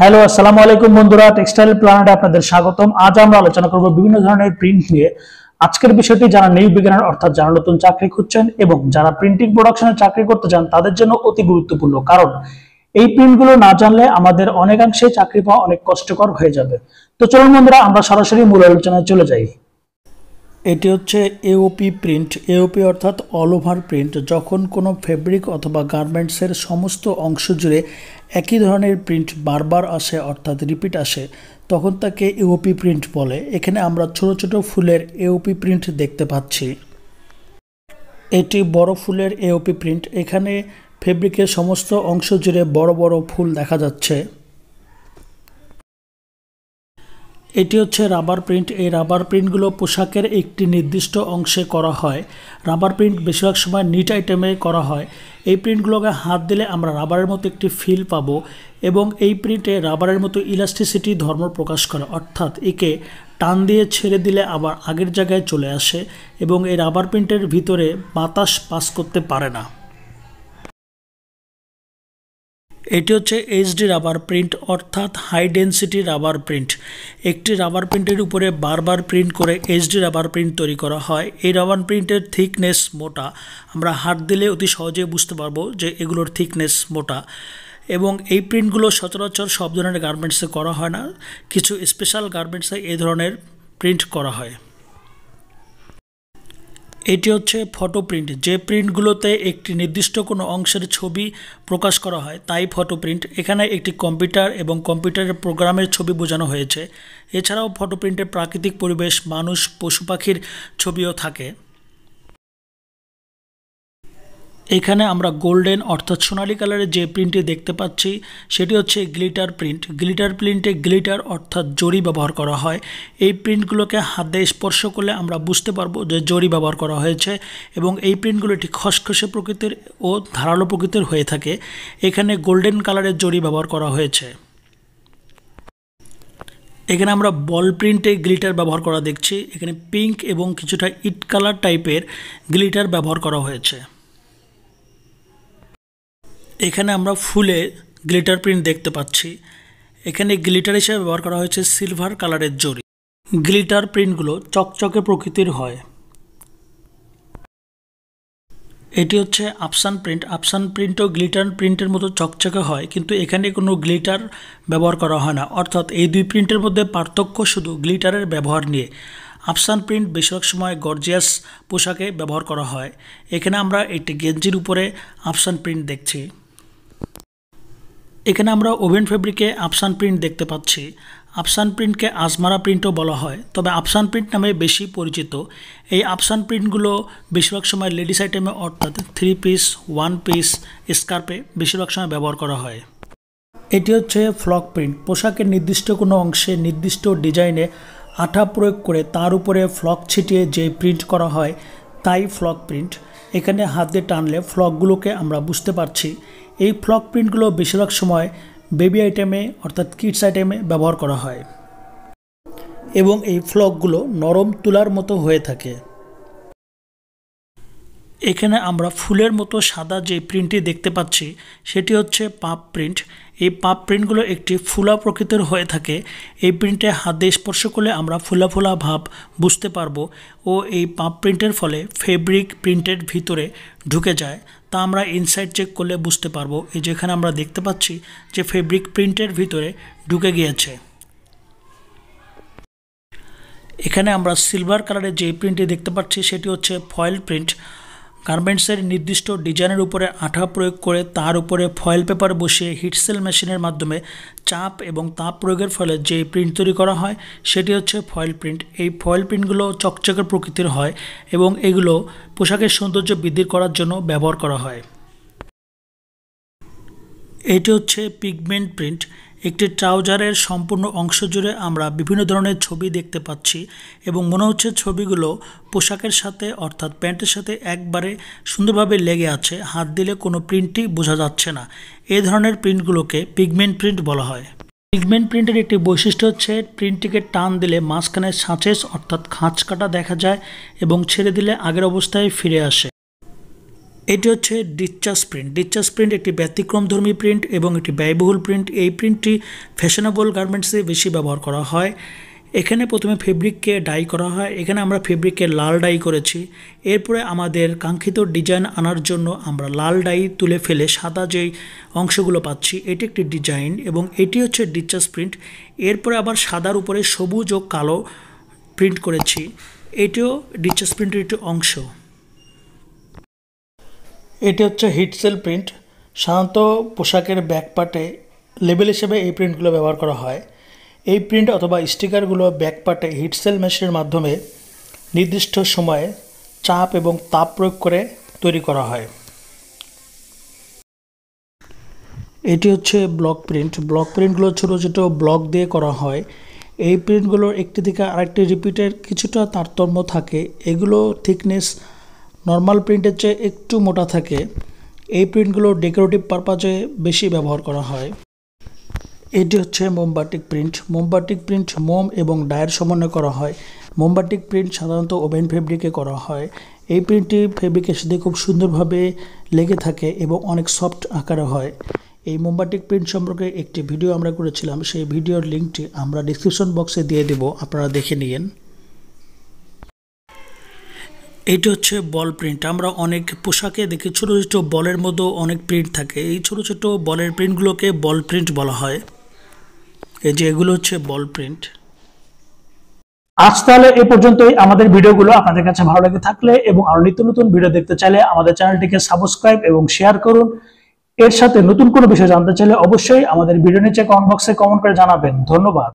hello আসসালামু আলাইকুম বন্ধুরা টেক্সটাইল প্ল্যানেটে আপনাদের স্বাগতম আজ আমরা আলোচনা করব বিভিন্ন ধরনের প্রিন্ট নিয়ে আজকের বিষয়টি যারা নিউ বিজ্ঞানের অর্থাৎ যারা নতুন চাকরি খুঁজছেন এবং যারা প্রিন্টিং প্রোডাকশনে চাকরি করতে চান তাদের জন্য অতি গুরুত্বপূর্ণ কারণ এই প্রিন্টগুলো না জানলে আমাদের অনেকাংশে চাকরি পাওয়া অনেক কষ্টকর হয়ে যাবে তো চলুন বন্ধুরা আমরা সরাসরি মূল আলোচনায় চলে যাই এটি হচ্ছে এওপি প্রিন্ট এওপি অর্থাৎ অল ওভার প্রিন্ট যখন কোনো ফেব্রিক অথবা গার্মেন্টসের সমস্ত অংশ জুড়ে একই ধরনের প্রিন্ট বারবার আসে অর্থাৎ রিপিট আসে তখন তাকে এওপি প্রিন্ট বলে এখানে আমরা ছোট ছোট ফুলের এওপি প্রিন্ট দেখতে পাচ্ছি এটি বড় ফুলের এওপি প্রিন্ট এখানে ফেব্রিকের সমস্ত অংশ জুড়ে বড় বড় ফুল দেখা যাচ্ছে এটি হচ্ছে রাবার প্রিন্ট এই রাবার প্রিন্টগুলো পোশাকের একটি নির্দিষ্ট অংশে করা হয় রাবার প্রিন্ট বেশিরভাগ সময় নিট আইটেমে করা হয় এই প্রিন্টগুলোকে হাত দিলে আমরা রাবারের মতো একটি ফিল পাব এবং এই প্রিন্টে রাবারের মতো ইলাস্টিসিটি ধর্ম প্রকাশ করে অর্থাৎ একে টান দিয়ে ছেড়ে দিলে আবার আগের জায়গায় চলে আসে এবং এই রাবার প্রিন্টের ভিতরে বাতাস পাস করতে পারে না এটি হচ্ছে এইচডি রাবার প্রিন্ট অর্থাৎ হাই ডেন্সিটি রাবার প্রিন্ট একটি রাবার প্রিন্টের উপরে বারবার প্রিন্ট করে এইচডি রাবার প্রিন্ট তৈরি করা হয় এই রাবার প্রিন্টের থিকনেস মোটা আমরা হাত দিলে অতি সহজে বুঝতে পারবো যে এগুলোর থিকনেস মোটা এবং এই প্রিন্টগুলো সচরাচর সব ধরনের গার্মেন্টসে করা হয় না কিছু স্পেশাল গার্মেন্টসে এই ধরনের প্রিন্ট করা হয় এটি হচ্ছে ফটো প্রিন্ট যে প্রিন্টগুলোতে একটি নির্দিষ্ট কোনো অংশের ছবি প্রকাশ করা হয় তাই ফটো প্রিন্ট এখানে একটি কম্পিউটার এবং কম্পিউটারের প্রোগ্রামের ছবি বোঝানো হয়েছে এছাড়াও ফটো প্রিন্টে প্রাকৃতিক পরিবেশ মানুষ পশু পাখির ছবিও থাকে এখানে আমরা গোল্ডেন অর্থাৎ সোনালি কালারের যে প্রিন্টটি দেখতে পাচ্ছি সেটি হচ্ছে গ্লিটার প্রিন্ট গ্লিটার প্রিন্টে গ্লিটার অর্থাৎ জরি ব্যবহার করা হয় এই প্রিন্টগুলোকে হাতে স্পর্শ করলে আমরা বুঝতে পারবো যে জরি ব্যবহার করা হয়েছে এবং এই প্রিন্টগুলো একটি খসখসে প্রকৃতির ও ধারালো প্রকৃতির হয়ে থাকে এখানে গোল্ডেন কালারের জরি ব্যবহার করা হয়েছে এখানে আমরা বল প্রিন্টে গ্লিটার ব্যবহার করা দেখছি এখানে পিঙ্ক এবং কিছুটা ইট কালার টাইপের গ্লিটার ব্যবহার করা হয়েছে এখানে আমরা ফুলে গ্লিটার প্রিন্ট দেখতে পাচ্ছি এখানে গ্লিটার হিসেবে ব্যবহার করা হয়েছে সিলভার কালারের জরি গ্লিটার প্রিন্টগুলো চকচকে প্রকৃতির হয় এটি হচ্ছে আপসান প্রিন্ট আপসান প্রিন্টও গ্লিটার প্রিন্টের মতো চকচকে হয় কিন্তু এখানে কোনো গ্লিটার ব্যবহার করা হয় না অর্থাৎ এই দুই প্রিন্টের মধ্যে পার্থক্য শুধু গ্লিটারের ব্যবহার নিয়ে আফসান প্রিন্ট বেশিরভাগ সময় গর্জিয়াস পোশাকে ব্যবহার করা হয় এখানে আমরা একটি গেঞ্জির উপরে আফসান প্রিন্ট দেখছি এখানে আমরা ওভেন ফেব্রিকে আফসান প্রিন্ট দেখতে পাচ্ছি আফসান প্রিন্টকে আজমারা প্রিন্টও বলা হয় তবে আফসান প্রিন্ট নামে বেশি পরিচিত এই আফসান প্রিন্টগুলো বেশিরভাগ সময় লেডিস আইটেমে অর্থাৎ থ্রি পিস ওয়ান পিস স্কার্পে বেশিরভাগ সময় ব্যবহার করা হয় এটি হচ্ছে ফ্লক প্রিন্ট পোশাকের নির্দিষ্ট কোনো অংশে নির্দিষ্ট ডিজাইনে আঠা প্রয়োগ করে তার উপরে ফ্লক ছিটিয়ে যে প্রিন্ট করা হয় তাই ফ্লক প্রিন্ট এখানে হাত দিয়ে টানলে ফ্লকগুলোকে আমরা বুঝতে পারছি এই ফ্লক প্রিন্টগুলো বেশিরভাগ সময় বেবি আইটেমে অর্থাৎ কিডস আইটেমে ব্যবহার করা হয় এবং এই ফ্লকগুলো নরম তুলার মতো হয়ে থাকে এখানে আমরা ফুলের মতো সাদা যে প্রিন্টটি দেখতে পাচ্ছি সেটি হচ্ছে পাপ প্রিন্ট এই পাপ প্রিন্টগুলো একটি ফুলা প্রকৃতির হয়ে থাকে এই প্রিন্টে দিয়ে স্পর্শ করলে আমরা ফুলা ফুলা ভাব বুঝতে পারবো ও এই পাপ প্রিন্টের ফলে ফেব্রিক প্রিন্টের ভিতরে ঢুকে যায় তা আমরা ইনসাইড চেক করলে বুঝতে পারবো এই যেখানে আমরা দেখতে পাচ্ছি যে ফেব্রিক প্রিন্টের ভিতরে ঢুকে গিয়েছে এখানে আমরা সিলভার কালারের যে প্রিন্টটি দেখতে পাচ্ছি সেটি হচ্ছে ফয়েল প্রিন্ট গার্মেন্টসের নির্দিষ্ট ডিজাইনের উপরে আঠা প্রয়োগ করে তার উপরে ফয়েল পেপার বসিয়ে হিটসেল মেশিনের মাধ্যমে চাপ এবং তাপ প্রয়োগের ফলে যে প্রিন্ট তৈরি করা হয় সেটি হচ্ছে ফয়েল প্রিন্ট এই ফয়েল প্রিন্টগুলো চকচকে প্রকৃতির হয় এবং এগুলো পোশাকের সৌন্দর্য বৃদ্ধি করার জন্য ব্যবহার করা হয় এটি হচ্ছে পিগমেন্ট প্রিন্ট একটি ট্রাউজারের সম্পূর্ণ অংশ জুড়ে আমরা বিভিন্ন ধরনের ছবি দেখতে পাচ্ছি এবং মনে হচ্ছে ছবিগুলো পোশাকের সাথে অর্থাৎ প্যান্টের সাথে একবারে সুন্দরভাবে লেগে আছে হাত দিলে কোনো প্রিন্টই বোঝা যাচ্ছে না এই ধরনের প্রিন্টগুলোকে পিগমেন্ট প্রিন্ট বলা হয় পিগমেন্ট প্রিন্টের একটি বৈশিষ্ট্য হচ্ছে প্রিন্টটিকে টান দিলে মাঝখানে সাঁচেস অর্থাৎ খাঁচ কাটা দেখা যায় এবং ছেড়ে দিলে আগের অবস্থায় ফিরে আসে এটি হচ্ছে ডিসচার্জ প্রিন্ট ডিসচার্জ প্রিন্ট একটি ব্যতিক্রমধর্মী প্রিন্ট এবং একটি ব্যয়বহুল প্রিন্ট এই প্রিন্টটি ফ্যাশনেবল গার্মেন্টসে বেশি ব্যবহার করা হয় এখানে প্রথমে ফেব্রিককে ডাই করা হয় এখানে আমরা ফেব্রিককে লাল ডাই করেছি এরপরে আমাদের কাঙ্ক্ষিত ডিজাইন আনার জন্য আমরা লাল ডাই তুলে ফেলে সাদা যেই অংশগুলো পাচ্ছি এটি একটি ডিজাইন এবং এটি হচ্ছে ডিচাস প্রিন্ট এরপরে আবার সাদার উপরে সবুজ ও কালো প্রিন্ট করেছি এটিও ডিচাস প্রিন্টের একটি অংশ এটি হচ্ছে হিটসেল প্রিন্ট সাধারণত পোশাকের ব্যাকপার্টে লেবেল হিসেবে এই প্রিন্টগুলো ব্যবহার করা হয় এই প্রিন্ট অথবা স্টিকারগুলো ব্যাকপার্টে হিটসেল মেশিনের মাধ্যমে নির্দিষ্ট সময়ে চাপ এবং তাপ প্রয়োগ করে তৈরি করা হয় এটি হচ্ছে ব্লক প্রিন্ট ব্লক প্রিন্টগুলো ছোটো ছোটো ব্লক দিয়ে করা হয় এই প্রিন্টগুলোর একটি থেকে আরেকটি রিপিটের কিছুটা তারতম্য থাকে এগুলো থিকনেস নর্মাল প্রিন্টের চেয়ে একটু মোটা থাকে এই প্রিন্টগুলো ডেকোরেটিভ পারপাজে বেশি ব্যবহার করা হয় এটি হচ্ছে মোমবাটিক প্রিন্ট মোমবাটিক প্রিন্ট মোম এবং ডায়ের সমন্বয়ে করা হয় মোমবাটিক প্রিন্ট সাধারণত ওভেন ফেব্রিকে করা হয় এই প্রিন্টটি ফেব্রিকের সাথে খুব সুন্দরভাবে লেগে থাকে এবং অনেক সফট আকারে হয় এই মোমবাটিক প্রিন্ট সম্পর্কে একটি ভিডিও আমরা করেছিলাম সেই ভিডিওর লিঙ্কটি আমরা ডিসক্রিপশন বক্সে দিয়ে দেব আপনারা দেখে নিন এটা হচ্ছে বল প্রিন্ট আমরা অনেক পোশাকে দেখি ছোট ছোট বলের মতো অনেক প্রিন্ট থাকে এই ছোট ছোট বলের প্রিন্টগুলোকে বল প্রিন্ট বলা হয় এই যে এগুলো হচ্ছে বল প্রিন্ট আজ তাহলে এ পর্যন্তই আমাদের ভিডিওগুলো আপনাদের কাছে ভালো লাগে থাকলে এবং আরো নিত্য নতুন ভিডিও দেখতে চাইলে আমাদের চ্যানেলটিকে সাবস্ক্রাইব এবং শেয়ার করুন এর সাথে নতুন কোনো বিষয় জানতে চাইলে অবশ্যই আমাদের ভিডিও নিচে কমেন্ট বক্সে কমেন্ট করে জানাবেন ধন্যবাদ